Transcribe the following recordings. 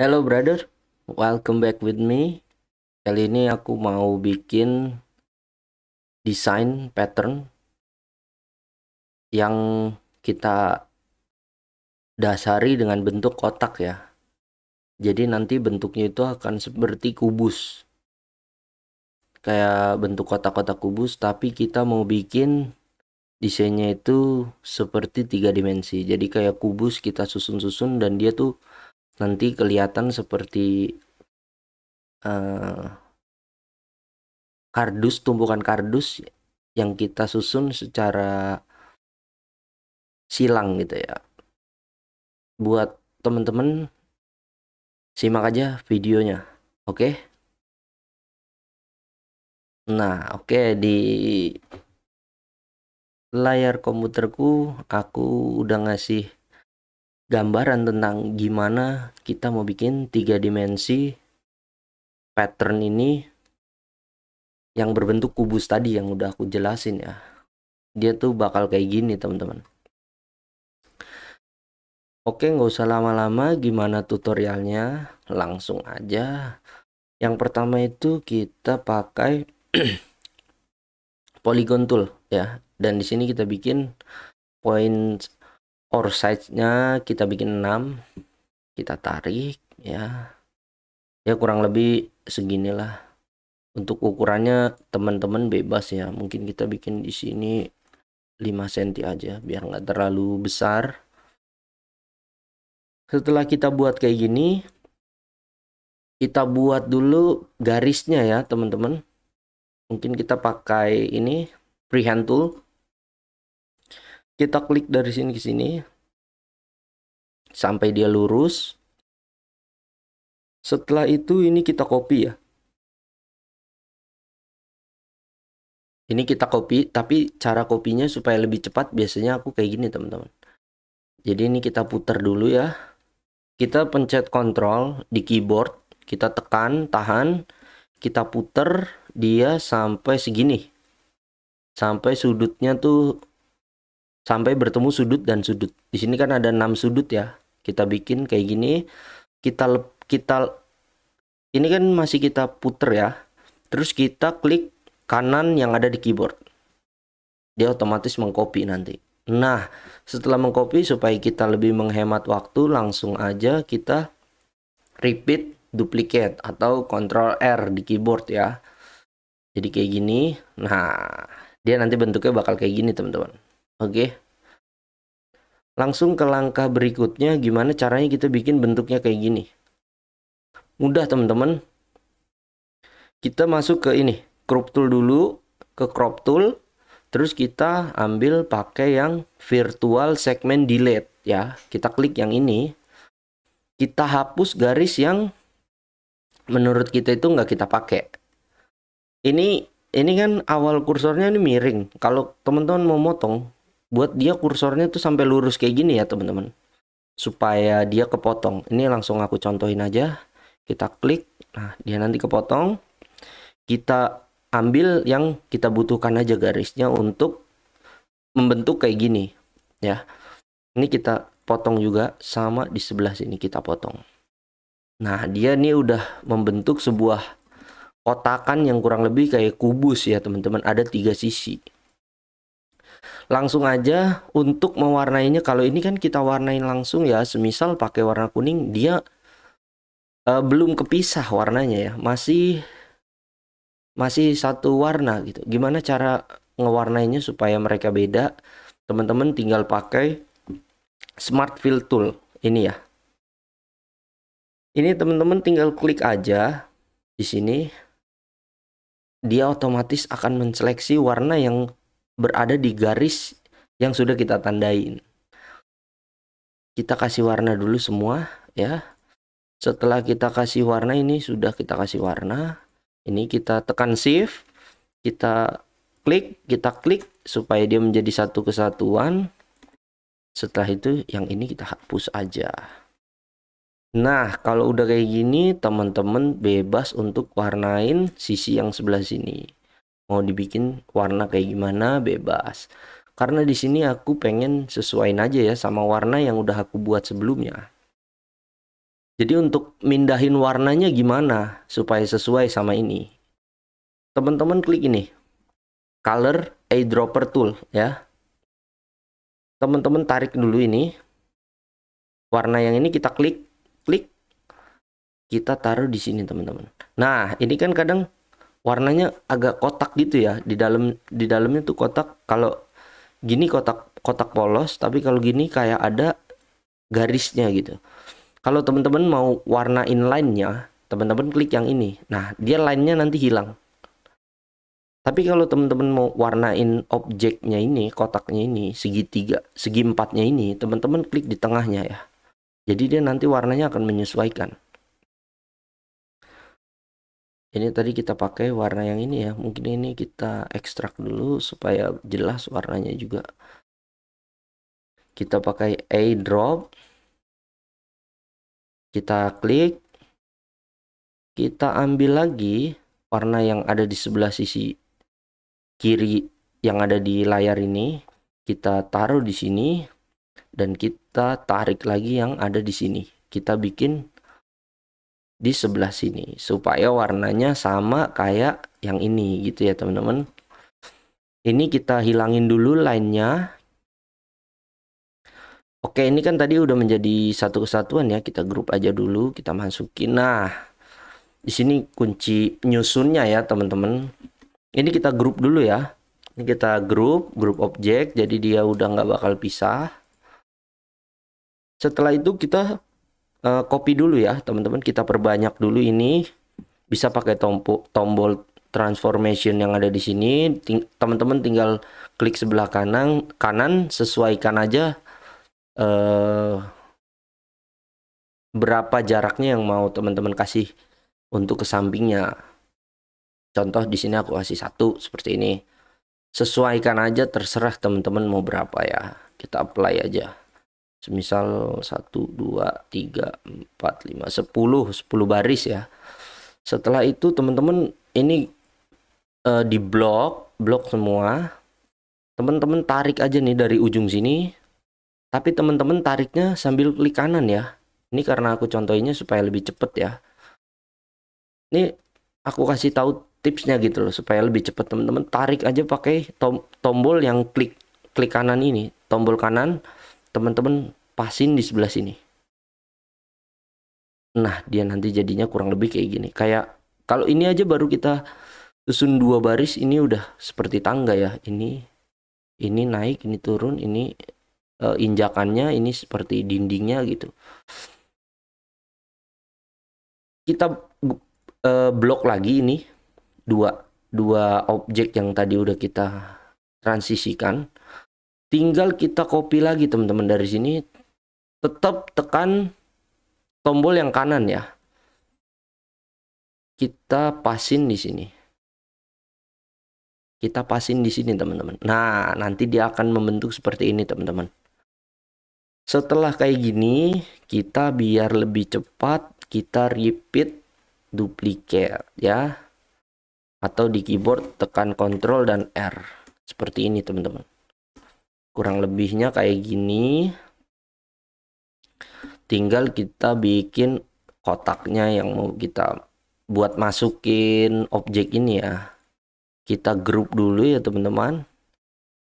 Hello brother, welcome back with me. Kali ini aku mau bikin desain pattern yang kita dasari dengan bentuk kotak ya. Jadi nanti bentuknya itu akan seperti kubus. Kayak bentuk kotak-kotak kubus tapi kita mau bikin desainnya itu seperti tiga dimensi. Jadi kayak kubus kita susun-susun dan dia tuh nanti kelihatan seperti uh, kardus tumpukan kardus yang kita susun secara silang gitu ya buat temen-temen simak aja videonya oke okay? nah oke okay, di layar komputerku aku udah ngasih gambaran tentang gimana kita mau bikin tiga dimensi pattern ini yang berbentuk kubus tadi yang udah aku jelasin ya dia tuh bakal kayak gini teman-teman oke nggak usah lama-lama gimana tutorialnya langsung aja yang pertama itu kita pakai polygon tool ya dan di sini kita bikin point or size-nya kita bikin 6 kita tarik ya ya kurang lebih seginilah untuk ukurannya teman-teman bebas ya mungkin kita bikin di sini 5 cm aja biar nggak terlalu besar setelah kita buat kayak gini kita buat dulu garisnya ya teman-teman mungkin kita pakai ini freehand tool kita klik dari sini ke sini sampai dia lurus setelah itu ini kita copy ya ini kita copy tapi cara kopinya supaya lebih cepat biasanya aku kayak gini teman-teman jadi ini kita putar dulu ya kita pencet kontrol di keyboard kita tekan tahan kita putar dia sampai segini sampai sudutnya tuh sampai bertemu sudut dan sudut. Di sini kan ada 6 sudut ya. Kita bikin kayak gini. Kita kita ini kan masih kita puter ya. Terus kita klik kanan yang ada di keyboard. Dia otomatis mengcopy nanti. Nah, setelah mengcopy supaya kita lebih menghemat waktu, langsung aja kita repeat duplicate atau control R di keyboard ya. Jadi kayak gini. Nah, dia nanti bentuknya bakal kayak gini, teman-teman. Oke. Langsung ke langkah berikutnya gimana caranya kita bikin bentuknya kayak gini. Mudah teman-teman. Kita masuk ke ini, crop tool dulu, ke crop tool, terus kita ambil pakai yang virtual segment delete ya. Kita klik yang ini. Kita hapus garis yang menurut kita itu nggak kita pakai. Ini ini kan awal kursornya ini miring. Kalau teman-teman mau motong, buat dia kursornya tuh sampai lurus kayak gini ya teman-teman supaya dia kepotong ini langsung aku contohin aja kita klik nah dia nanti kepotong kita ambil yang kita butuhkan aja garisnya untuk membentuk kayak gini ya ini kita potong juga sama di sebelah sini kita potong nah dia ini udah membentuk sebuah kotakan yang kurang lebih kayak kubus ya teman-teman ada tiga sisi langsung aja untuk mewarnainya kalau ini kan kita warnain langsung ya semisal pakai warna kuning dia uh, belum kepisah warnanya ya masih masih satu warna gitu gimana cara ngewarnainya supaya mereka beda teman-teman tinggal pakai smart fill tool ini ya ini teman-teman tinggal klik aja di sini dia otomatis akan menseleksi warna yang berada di garis yang sudah kita tandain. Kita kasih warna dulu semua ya. Setelah kita kasih warna ini sudah kita kasih warna. Ini kita tekan shift, kita klik, kita klik supaya dia menjadi satu kesatuan. Setelah itu yang ini kita hapus aja. Nah, kalau udah kayak gini, teman-teman bebas untuk warnain sisi yang sebelah sini mau dibikin warna kayak gimana bebas karena di sini aku pengen sesuaiin aja ya sama warna yang udah aku buat sebelumnya jadi untuk mindahin warnanya gimana supaya sesuai sama ini teman-teman klik ini color eyedropper tool ya teman-teman tarik dulu ini warna yang ini kita klik klik kita taruh di sini teman-teman nah ini kan kadang warnanya agak kotak gitu ya di dalam di dalamnya tuh kotak kalau gini kotak kotak polos tapi kalau gini kayak ada garisnya gitu kalau teman-teman mau warna inline-nya teman-teman klik yang ini nah dia line-nya nanti hilang tapi kalau teman-teman mau warnain objeknya ini, kotaknya ini, segitiga, segi empatnya ini, teman-teman klik di tengahnya ya. Jadi dia nanti warnanya akan menyesuaikan ini tadi kita pakai warna yang ini ya mungkin ini kita ekstrak dulu supaya jelas warnanya juga kita pakai airdrop kita klik kita ambil lagi warna yang ada di sebelah sisi kiri yang ada di layar ini kita taruh di sini dan kita tarik lagi yang ada di sini kita bikin di sebelah sini supaya warnanya sama kayak yang ini gitu ya teman-teman ini kita hilangin dulu lainnya oke ini kan tadi udah menjadi satu kesatuan ya kita grup aja dulu kita masukin nah di sini kunci nyusunnya ya teman-teman ini kita grup dulu ya ini kita grup grup objek jadi dia udah nggak bakal pisah setelah itu kita uh, eh, copy dulu ya teman-teman kita perbanyak dulu ini bisa pakai tombol, tombol transformation yang ada di sini teman-teman ting tinggal klik sebelah kanan kanan sesuaikan aja uh, berapa jaraknya yang mau teman-teman kasih untuk ke sampingnya contoh di sini aku kasih satu seperti ini sesuaikan aja terserah teman-teman mau berapa ya kita apply aja semisal 1 2 3 4 5 10 10 baris ya setelah itu teman-teman ini uh, di blok blok semua teman-teman tarik aja nih dari ujung sini tapi teman-teman tariknya sambil klik kanan ya ini karena aku contohnya supaya lebih cepet ya ini aku kasih tahu tipsnya gitu loh supaya lebih cepet teman-teman tarik aja pakai tom tombol yang klik klik kanan ini tombol kanan teman-teman pasin di sebelah sini nah dia nanti jadinya kurang lebih kayak gini kayak kalau ini aja baru kita susun dua baris ini udah seperti tangga ya ini ini naik ini turun ini uh, injakannya ini seperti dindingnya gitu kita uh, blok lagi ini dua dua objek yang tadi udah kita transisikan tinggal kita copy lagi teman-teman dari sini tetap tekan tombol yang kanan ya kita pasin di sini kita pasin di sini teman-teman nah nanti dia akan membentuk seperti ini teman-teman setelah kayak gini kita biar lebih cepat kita repeat duplicate ya atau di keyboard tekan Ctrl dan R seperti ini teman-teman kurang lebihnya kayak gini tinggal kita bikin kotaknya yang mau kita buat masukin objek ini ya kita grup dulu ya teman-teman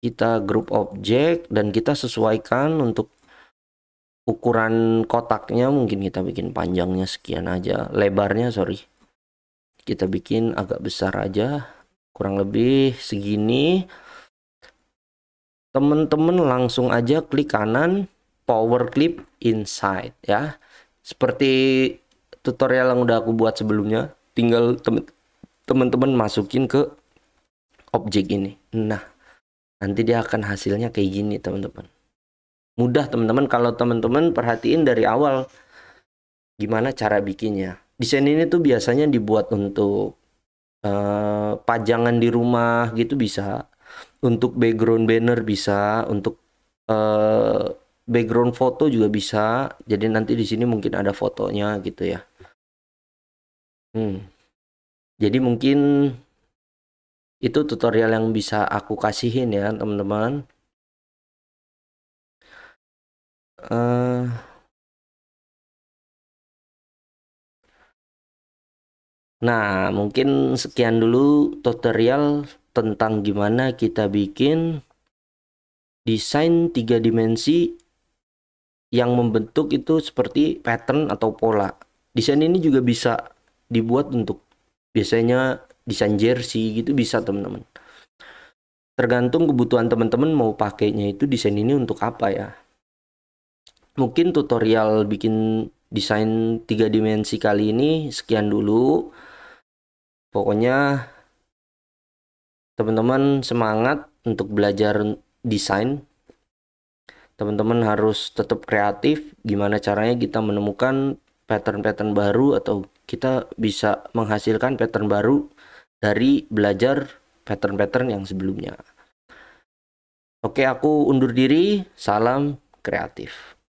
kita grup objek dan kita sesuaikan untuk ukuran kotaknya mungkin kita bikin panjangnya sekian aja lebarnya sorry kita bikin agak besar aja kurang lebih segini teman-teman langsung aja klik kanan power clip inside ya seperti tutorial yang udah aku buat sebelumnya tinggal teman-teman masukin ke objek ini nah nanti dia akan hasilnya kayak gini teman-teman mudah teman-teman kalau teman-teman perhatiin dari awal gimana cara bikinnya desain ini tuh biasanya dibuat untuk uh, pajangan di rumah gitu bisa untuk background banner bisa, untuk uh, background foto juga bisa. Jadi nanti di sini mungkin ada fotonya gitu ya. Hmm. Jadi mungkin itu tutorial yang bisa aku kasihin ya teman-teman. Eh, nah, mungkin sekian dulu tutorial tentang gimana kita bikin desain tiga dimensi yang membentuk itu seperti pattern atau pola. Desain ini juga bisa dibuat untuk biasanya desain jersey gitu bisa teman-teman. Tergantung kebutuhan teman-teman mau pakainya itu desain ini untuk apa ya. Mungkin tutorial bikin desain tiga dimensi kali ini sekian dulu. Pokoknya teman-teman semangat untuk belajar desain teman-teman harus tetap kreatif gimana caranya kita menemukan pattern-pattern baru atau kita bisa menghasilkan pattern baru dari belajar pattern-pattern yang sebelumnya. Oke, aku undur diri. Salam kreatif.